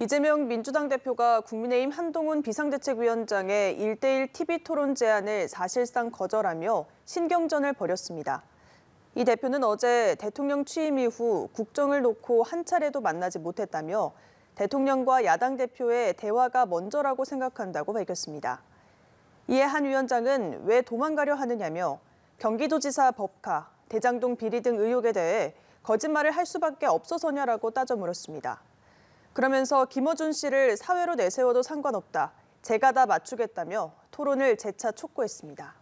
이재명 민주당 대표가 국민의힘 한동훈 비상대책위원장의 일대일 TV 토론 제안을 사실상 거절하며 신경전을 벌였습니다. 이 대표는 어제 대통령 취임 이후 국정을 놓고 한 차례도 만나지 못했다며 대통령과 야당 대표의 대화가 먼저라고 생각한다고 밝혔습니다. 이에 한 위원장은 왜 도망가려 하느냐며 경기도지사 법카, 대장동 비리 등 의혹에 대해 거짓말을 할 수밖에 없어서냐라고 따져 물었습니다. 그러면서 김어준 씨를 사회로 내세워도 상관없다. 제가 다 맞추겠다며 토론을 재차 촉구했습니다.